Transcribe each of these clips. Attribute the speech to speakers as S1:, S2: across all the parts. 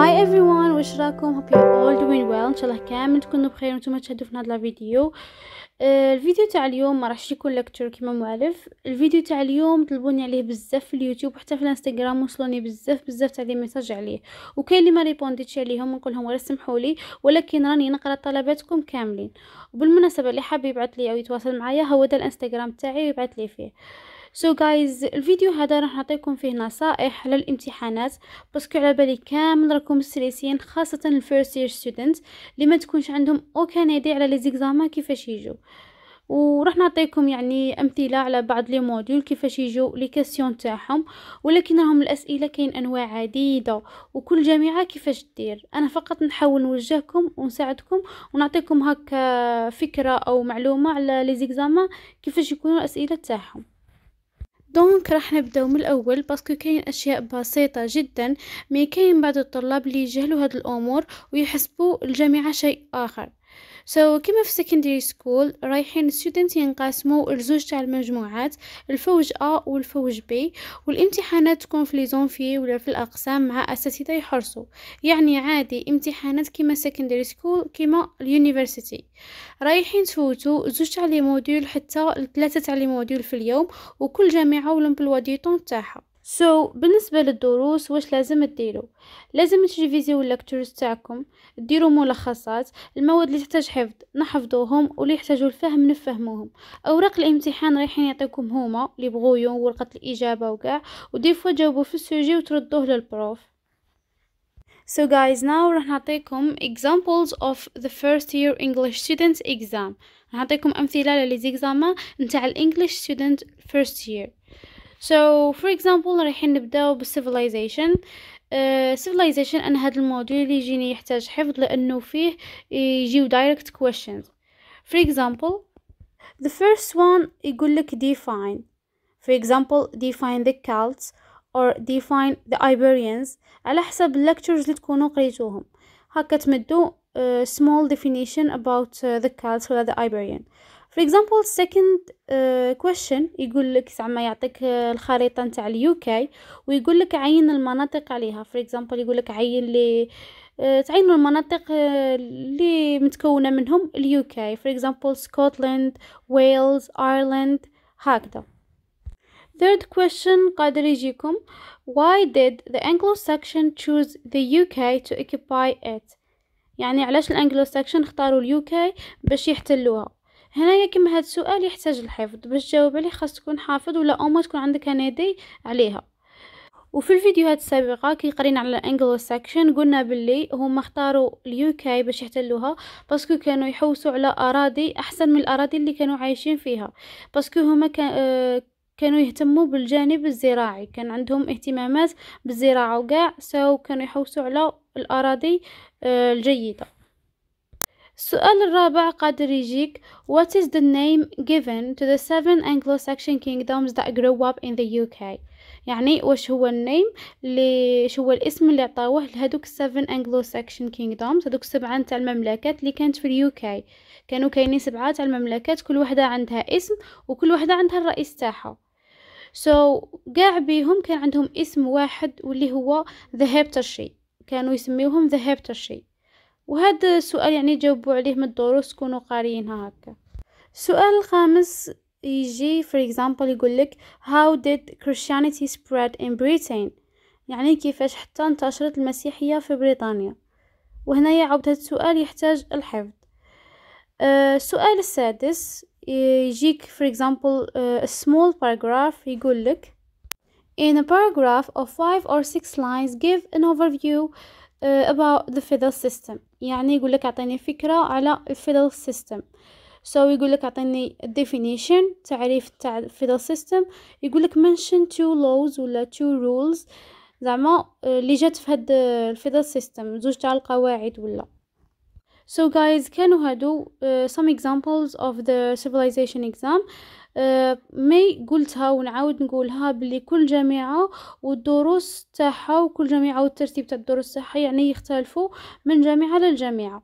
S1: هاي everyone وش راكم هوب يو اول دوين ويل ان شاء الله كامل تكونوا بخير وانتم تشاهدوا في هذا الفيديو آه الفيديو تاع اليوم ما راحش يكون لكتور كيما معرف الفيديو تاع اليوم طلبوني عليه بزاف في اليوتيوب وحتى في الانستغرام وصلوني بزاف بزاف تاع لي ميساج عليه وكاين اللي ما ريبونديتش عليهم نقول لهم غير سمحوا لي ولكن راني نقرا طلباتكم كاملين وبالمناسبه اللي حاب يبعث لي او يتواصل معايا هو ده الانستغرام تاعي ويبعث لي فيه سو so جايز الفيديو هذا راح نعطيكم فيه نصائح للامتحانات باسكو على بالي كامل راكم ستريسين خاصه الفيرست يير ستودنت اللي ما تكونش عندهم اوكان ايدي على لي زيكزامان كيفاش يجوا وراح نعطيكم يعني امثله على بعض لي موديول كيفاش يجوا لي كاسيون تاعهم ولكن راهم الاسئله كاين انواع عديده وكل جامعه كيفاش دير انا فقط نحاول نوجهكم ونساعدكم ونعطيكم هكا فكره او معلومه على لي زيكزامان كيفاش يكونوا الاسئله تاعهم دونك راح نبداو من الاول باسكو كاين اشياء بسيطه جدا مي كاين بعض الطلاب اللي يجهلوا هاد الامور ويحسبوا الجامعه شيء اخر سو so, في secondary سكول رايحين ستودنت ينقسموا لزوج تاع المجموعات الفوج ا والفوج بي والامتحانات تكون في ليزونفي ولا في الأقسام مع أساتذة يحرصوا يعني عادي امتحانات كيما secondary سكول كيما اليونيفرسيتي رايحين تفوتوا زوج تاع لي موديول حتى ثلاثة تاع لي موديول في اليوم وكل جامعة والامبلوا دي طون تاعها سو so, بالنسبه للدروس واش لازم ديروا لازم تجيفيزيو اللكتورز تاعكم ديروا ملخصات المواد اللي تحتاج حفظ نحفظوهم واللي يحتاجوا الفهم نفهموهم اوراق الامتحان رايحين يعطيكم هما اللي بغوا ورقه الاجابه وكاع ودي فوا جاوبوا في السوجي وتردوه للبروف So guys, now راح نعطيكم examples of the first year English students exam. نعطيكم أمثلة للزيكزاما نتاع الانجليش student first year. so for example رايحين نبداو بالcivilization uh, civilization انا هذا الموديول اللي يجيني يحتاج حفظ لانه فيه يجيو direct questions for example the first one يقول لك define for example define the cults or define the Iberians على حسب lectures اللي تكونوا قريتوهم هكا تمدوا uh, small definition about uh, the cults ولا the Iberian for example second uh, question يقول لك زعما يعطيك uh, الخريطة نتاع اليو كي ويقول لك عين المناطق عليها for example يقول لك عين لي uh, تعين المناطق uh, اللي متكونة منهم اليو كي for example سكوتلاند ويلز ايرلند هكذا Third question قادر يجيكم Why did the Anglo-Saxon choose the UK to occupy it؟ يعني علاش الانجلو ساكشن اختاروا اليوكي باش يحتلوها هنايا كيما هذا السؤال يحتاج الحفظ باش تجاوب عليه خاص تكون حافظ ولا اوما تكون عندك هنادي عليها وفي الفيديوهات السابقه كي قرينا على الانجلو ساكشن قلنا باللي هما اختاروا كي باش يحتلوها باسكو كانوا يحوسوا على اراضي احسن من الاراضي اللي كانوا عايشين فيها باسكو هما كان آه كانوا يهتموا بالجانب الزراعي كان عندهم اهتمامات بالزراعه وكاع سو كانوا يحوسوا على الاراضي آه، الجيده السؤال الرابع قادر يجيك What is the name given to the seven Anglo-Saxon kingdoms that grew up in the UK يعني واش هو النيم اللي شو هو الاسم اللي عطاوه لهذوك السفن انجلو ساكشن كينغدومز هذوك سبعه نتاع المملكات اللي كانت في اليو كي كانوا كاينين سبعه تاع المملكات كل وحده عندها اسم وكل وحده عندها الرئيس تاعها سو so, قاع بيهم كان عندهم اسم واحد واللي هو ذا هيبترشي كانوا يسميوهم ذا هيبترشي وهذا السؤال يعني جاوبوا عليه من الدروس كونوا قاريينها هكا السؤال الخامس يجي for example يقول لك how did Christianity spread in Britain يعني كيفاش حتى انتشرت المسيحية في بريطانيا وهنايا عاود هذا السؤال يحتاج الحفظ آه، السؤال uh, السادس يجيك for example آه، a small paragraph يقول لك in a paragraph of five or six lines give an overview about the feudal system يعني يقول لك اعطيني فكرة على الفيدل system so يقول لك اعطيني definition تعريف تاع الفيدل system يقول لك mention two laws ولا two rules زعما اللي جات في هاد الفيدل system زوج تاع القواعد ولا So guys كانوا هادو uh, some examples of the civilization exam آه، مي قلتها ونعاود نقولها بلي كل جامعه والدروس تاعها وكل جامعه والترتيب تاع الدروس تاعها يعني يختلفوا من جامعه للجامعه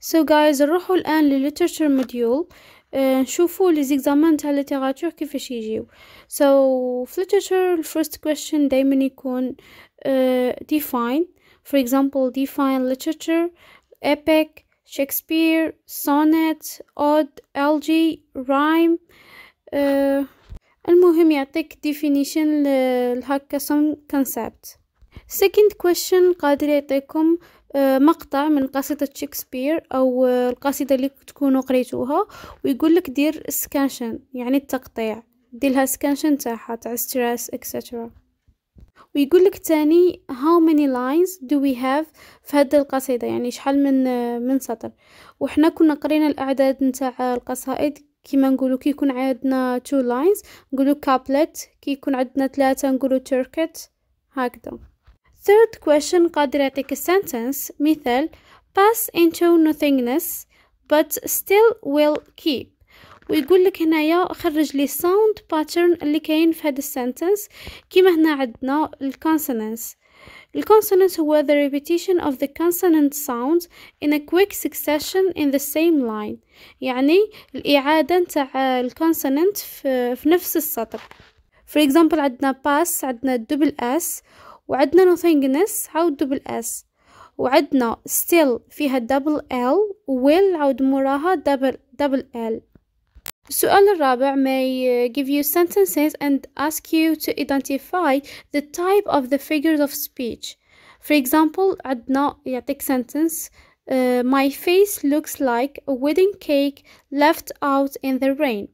S1: سو so جايز نروحوا الان للليترشر موديول نشوفوا لي زيكزامان تاع ليتيراتور كيفاش يجيو سو في literature الفيرست كويشن دائما يكون ديفاين فور اكزامبل ديفاين define literature شكسبير سونت اود الجي رايم المهم يعطيك definition سون كونسبت سكند كويشن قادر يعطيكم uh, مقطع من قصيدة شكسبير أو uh, القصيدة اللي تكونوا قريتوها ويقول لك دير سكانشن يعني التقطيع دير لها سكانشن تاعها تاع ستريس اكسترا ويقول لك تاني how many lines do we have في هذه القصيدة يعني شحال من من سطر وحنا كنا قرينا الأعداد نتاع القصائد كيما نقولوا كي يكون عندنا two lines نقولوا couplet كي يكون عندنا ثلاثة نقولوا turket هكذا third question قادر يعطيك sentence مثال pass into nothingness but still will keep ويقول لك هنايا خرج لي الساوند باترن اللي كاين في هذا السنتنس كيما هنا عندنا الكونسونانس الكونسونانس هو the repetition of the consonant sounds in a quick succession in the same line يعني الإعادة نتاع الكونسونانت في, في نفس السطر for example عندنا pass عندنا double s وعندنا nothingness عاود double s وعندنا still فيها double l will عاود موراها double double l السؤال الرابع may give you sentences and ask you to identify the type of the figures of speech for example عندنا يعطيك sentence uh, my face looks like a wedding cake left out in the rain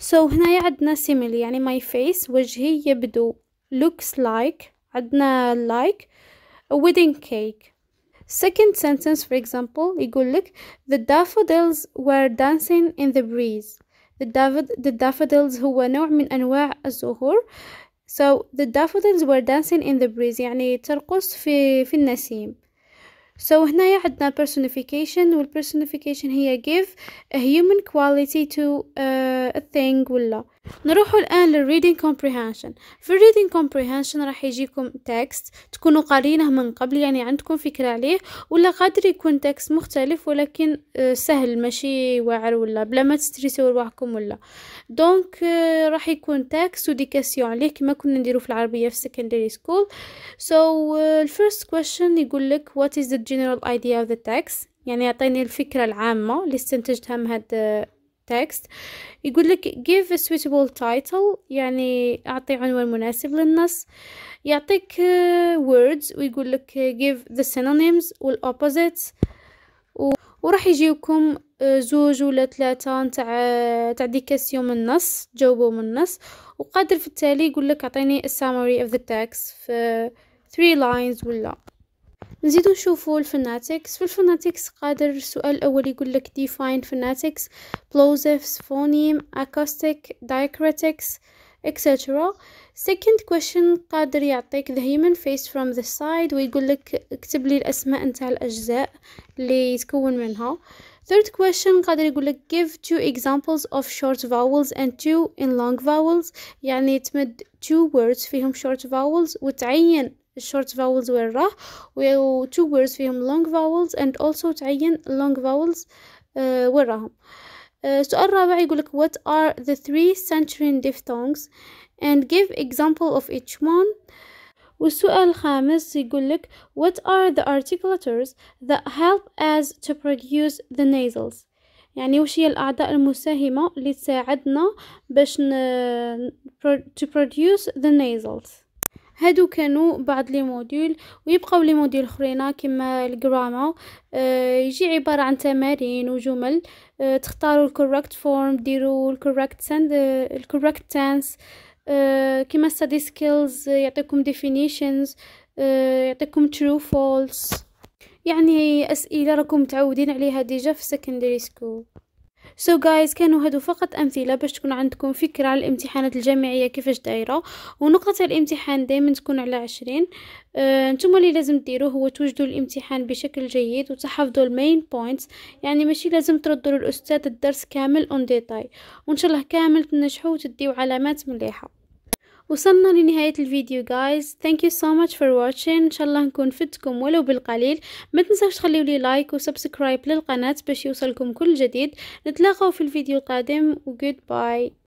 S1: so هنا عندنا simile يعني my face وجهي يبدو looks like عندنا like a wedding cake second sentence for example يقول لك the daffodils were dancing in the breeze the daffodils هو نوع من أنواع الزهور so the daffodils were dancing in the breeze يعني ترقص في في النسيم سو so, هنايا عندنا personification والpersonification هي give a human quality to uh, a thing ولا نروحوا الآن للreading comprehension في reading comprehension راح يجيكم text تكونوا قارينه من قبل يعني عندكم فكرة عليه ولا قادر يكون text مختلف ولكن uh, سهل ماشي واعر ولا بلا ما تستريسوا رواحكم ولا دونك uh، راح يكون text وديكاسيون عليه كما كنا نديرو في العربية في secondary school so the first question يقول لك what is the general idea of the text يعني يعطيني الفكرة العامة اللي استنتجتها من هاد text يقول لك give a suitable title يعني أعطي عنوان مناسب للنص يعطيك آه, words ويقول لك آه, give the synonyms والopposites و... وراح يجيوكم آه, زوج ولا ثلاثة نتاع تاع ديكاسيون من النص جاوبوا من النص وقادر في التالي يقول لك اعطيني summary of the text في 3 lines ولا نزيدو نشوفو الفناتكس في الفناتكس قادر السؤال الاول يقول لك define phonetics plosives فونيم acoustic diacritics etc second question قادر يعطيك the human face from the side ويقول لك اكتب لي الاسماء نتاع الاجزاء اللي يتكون منها third question قادر يقول لك give two examples of short vowels and two in long vowels يعني تمد two words فيهم short vowels وتعين short vowels والراء two words فيهم long vowels and also تعين long vowels وراهم السؤال الرابع يقولك what are the three centering diphthongs and give example of each one والسؤال الخامس يقولك what are the articulators that help us to produce the nasals يعني وش هي الأعضاء المساهمة اللي تساعدنا باش ن... to produce the nasals هادو كانوا بعض لي موديول ويبقاو لي موديول اخرين كما الجراما آه يجي عباره عن تمارين وجمل آه تختاروا الكوركت فورم ديروا الكوركت سند الكوركت تنس كما ستادي سكيلز يعطيكم ديفينيشنز آه، يعطيكم ترو فولس يعني اسئله راكم متعودين عليها ديجا في سكندري سكول سو so جايز كانوا هادو فقط امثله باش تكون عندكم فكره على الامتحانات الجامعيه كيفاش دايره ونقطه الامتحان دائما تكون على عشرين آه، نتوما اللي لازم ديروه هو توجدوا الامتحان بشكل جيد وتحفظوا المين بوينتس يعني ماشي لازم تردوا للاستاذ الدرس كامل اون ديتاي وان شاء الله كامل تنجحوا وتديو علامات مليحه وصلنا لنهاية الفيديو جايز ثانك يو سو ماتش فور واتشين ان شاء الله نكون فدتكم ولو بالقليل ما تنساوش تخليوا لي لايك وسبسكرايب للقناة باش يوصلكم كل جديد نتلاقاو في الفيديو القادم وجود باي